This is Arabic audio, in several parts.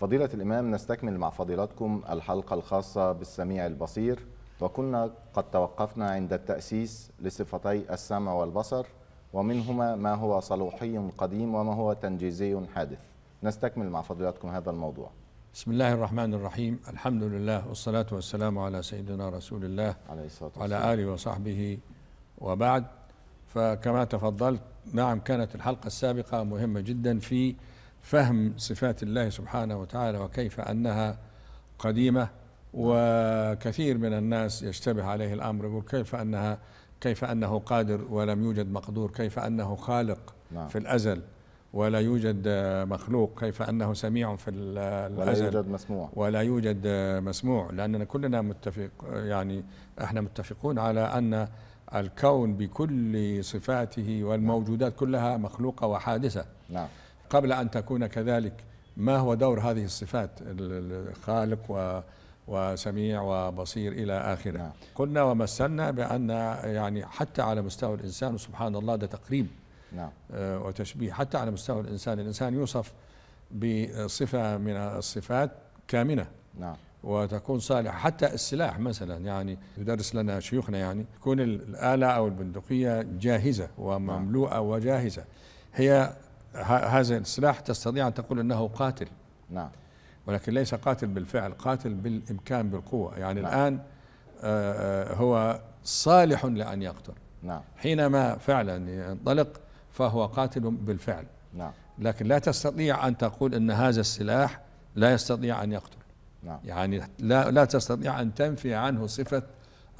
فضيلة الإمام نستكمل مع فضيلتكم الحلقة الخاصة بالسميع البصير وكنا قد توقفنا عند التأسيس لصفتي السمع والبصر ومنهما ما هو صلوحي قديم وما هو تنجيزي حادث نستكمل مع فضيلتكم هذا الموضوع بسم الله الرحمن الرحيم الحمد لله والصلاة والسلام على سيدنا رسول الله عليه الصلاة والسلام وعلى آله وصحبه وبعد فكما تفضلت نعم كانت الحلقة السابقة مهمة جدا في فهم صفات الله سبحانه وتعالى وكيف انها قديمه وكثير من الناس يشتبه عليه الامر يقول كيف انها كيف انه قادر ولم يوجد مقدور كيف انه خالق نعم. في الازل ولا يوجد مخلوق كيف انه سميع في الازل ولا يوجد مسموع ولا يوجد مسموع لاننا كلنا متفق يعني احنا متفقون على ان الكون بكل صفاته والموجودات كلها مخلوقه وحادثه نعم قبل أن تكون كذلك ما هو دور هذه الصفات الخالق و وسميع وبصير إلى آخره نعم. قلنا ومثلنا بأن يعني حتى على مستوى الإنسان سبحان الله ده تقريب نعم. آه، وتشبيه حتى على مستوى الإنسان الإنسان يوصف بصفة من الصفات كامنة نعم. وتكون صالحة حتى السلاح مثلا يعني يدرس لنا شيوخنا يعني تكون الآلة أو البندقية جاهزة ومملوءة وجاهزة هي هذا السلاح تستطيع أن تقول أنه قاتل نعم ولكن ليس قاتل بالفعل قاتل بالإمكان بالقوة يعني نعم. الآن آه، آه، هو صالح لأن يقتل نعم حينما فعلا ينطلق فهو قاتل بالفعل نعم لكن لا تستطيع أن تقول أن هذا السلاح لا يستطيع أن يقتل نعم يعني لا, لا تستطيع أن تنفي عنه صفة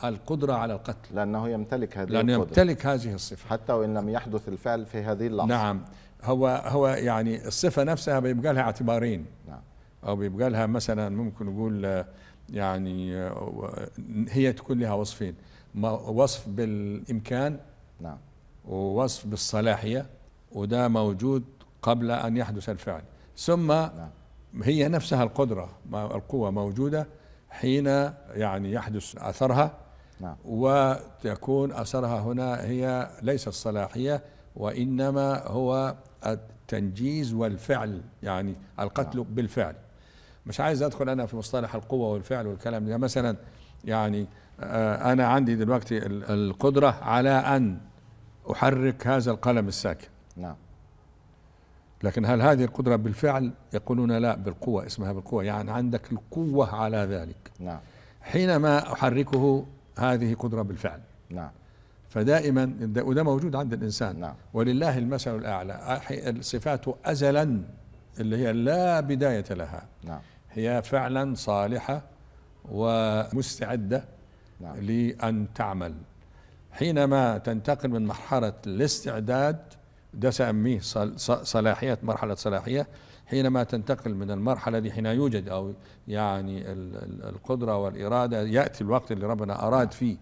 القدرة على القتل لأنه يمتلك هذه لأنه القدرة. يمتلك هذه الصفة حتى وإن لم يحدث الفعل في هذه اللحظة نعم هو هو يعني الصفة نفسها بيبقى لها اعتبارين نعم. أو بيبقى لها مثلا ممكن نقول آه، يعني آه، هي تكون لها وصفين وصف بالإمكان نعم ووصف بالصلاحية وده موجود قبل أن يحدث الفعل ثم نعم. هي نفسها القدرة القوة موجودة حين يعني يحدث أثرها نعم. وتكون أثرها هنا هي ليس الصلاحية وإنما هو التنجيز والفعل يعني القتل نعم. بالفعل مش عايز أدخل أنا في مصطلح القوة والفعل والكلام ده مثلا يعني آه، أنا عندي دلوقتي القدرة على أن أحرك هذا القلم الساكن نعم لكن هل هذه القدرة بالفعل يقولون لا بالقوة اسمها بالقوة يعني عندك القوة على ذلك نعم حينما أحركه هذه قدرة بالفعل نعم فدائما وده موجود عند الإنسان نعم. ولله المثل الأعلى الصفات أزلا اللي هي لا بداية لها نعم. هي فعلا صالحة ومستعدة نعم. لأن تعمل حينما تنتقل من مرحلة الاستعداد ده سأميه صلاحية مرحلة صلاحية حينما تنتقل من المرحلة دي حين يوجد أو يعني القدرة والإرادة يأتي الوقت اللي ربنا أراد فيه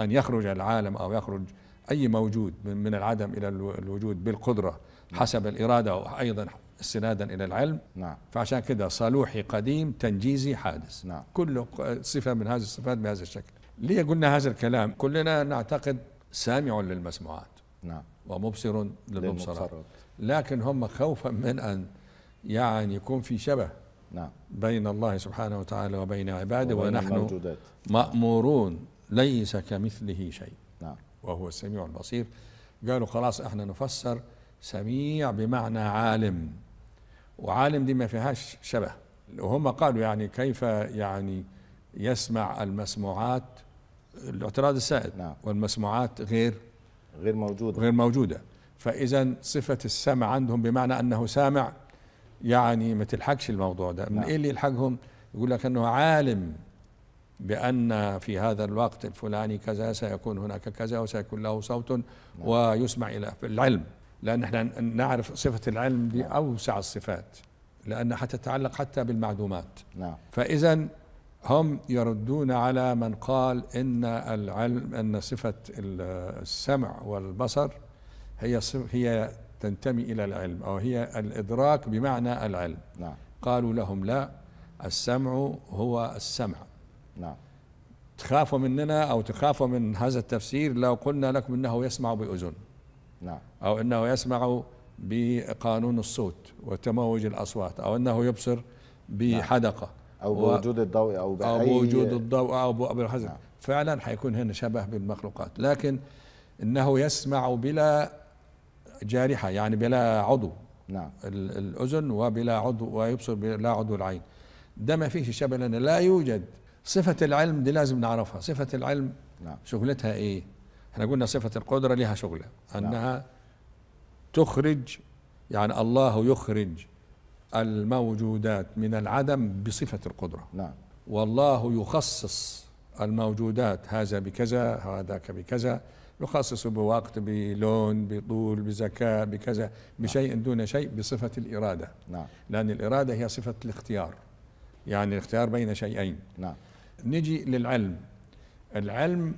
أن يخرج العالم أو يخرج أي موجود من العدم إلى الوجود بالقدرة حسب الإرادة وأيضا استنادا إلى العلم نعم. فعشان كده صالوحي قديم تنجيزي حادث نعم. كل صفة من هذه الصفات بهذا الشكل ليه قلنا هذا الكلام كلنا نعتقد سامع للمسموعات نعم. ومبصر للمبصرات لكن هم خوفا من أن يعني يكون في شبه نعم بين الله سبحانه وتعالى وبين عباده وبين ونحن الموجودات. مأمورون ليس كمثله شيء نعم وهو السميع البصير قالوا خلاص احنا نفسر سميع بمعنى عالم وعالم دي ما فيهاش شبه وهم قالوا يعني كيف يعني يسمع المسموعات الاعتراض السائد نعم. والمسموعات غير غير موجودة غير موجودة فإذا صفة السمع عندهم بمعنى أنه سامع يعني ما تلحقش الموضوع ده من نعم. ايه اللي يلحقهم يقول لك انه عالم بأن في هذا الوقت الفلاني كذا سيكون هناك كذا وسيكون له صوت نعم. ويسمع إلى العلم لأن احنا نعرف صفة العلم دي نعم. أوسع الصفات لأنها تتعلق حتى بالمعلومات نعم. فإذا هم يردون على من قال إن العلم أن صفة السمع والبصر هي هي تنتمي إلى العلم أو هي الإدراك بمعنى العلم نعم. قالوا لهم لا السمع هو السمع نعم تخافوا مننا أو تخافوا من هذا التفسير لو قلنا لكم أنه يسمع بأذن نعم أو أنه يسمع بقانون الصوت وتموج الأصوات أو أنه يبصر بحدقة نعم. او بوجود الضوء او بأي او بوجود الضوء او بالحزن نعم. فعلا حيكون هنا شبه بالمخلوقات لكن انه يسمع بلا جارحه يعني بلا عضو نعم الاذن وبلا عضو ويبصر بلا عضو العين ده ما فيش شبه لنا لا يوجد صفه العلم دي لازم نعرفها صفه العلم نعم. شغلتها ايه احنا قلنا صفه القدره لها شغله نعم. انها نعم. تخرج يعني الله يخرج الموجودات من العدم بصفه القدره نعم والله يخصص الموجودات هذا بكذا هذاك بكذا يخصص بوقت بلون بطول بزكاة بكذا بشيء نعم. دون شيء بصفة الإرادة نعم. لأن الإرادة هي صفة الاختيار يعني الاختيار بين شيئين نعم. نجي للعلم العلم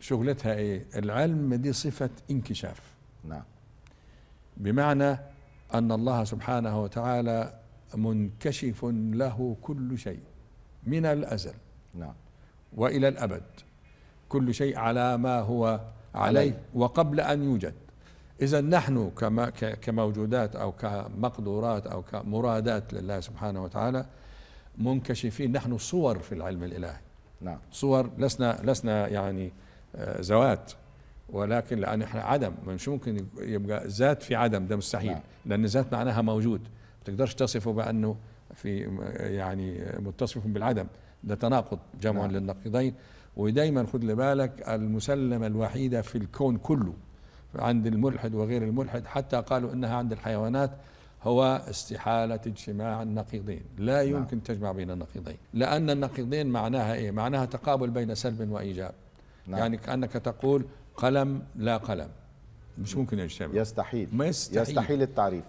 شغلتها ايه العلم دي صفة انكشاف نعم بمعنى أن الله سبحانه وتعالى منكشف له كل شيء من الأزل نعم وإلى الأبد كل شيء على ما هو عليه وقبل أن يوجد إذا نحن كما كموجودات أو كمقدورات أو كمرادات لله سبحانه وتعالى منكشفين نحن صور في العلم الإلهي نعم صور لسنا لسنا يعني آه، ذوات ولكن لأن احنا عدم مش ممكن يبقى ذات في عدم ده مستحيل نعم. لأن الذات معناها موجود ما تقدرش تصفه بأنه في يعني متصف بالعدم ده تناقض جمع نعم. للنقيضين ودايما خد لبالك المسلمة الوحيدة في الكون كله عند الملحد وغير الملحد حتى قالوا انها عند الحيوانات هو استحالة اجتماع النقيضين لا نعم. يمكن نعم. تجمع بين النقيضين لأن النقيضين معناها إيه معناها تقابل بين سلب وإيجاب نعم. يعني كأنك تقول قلم لا قلم مش ممكن يجتمع يستحيل ما يستحيل, يستحيل التعريف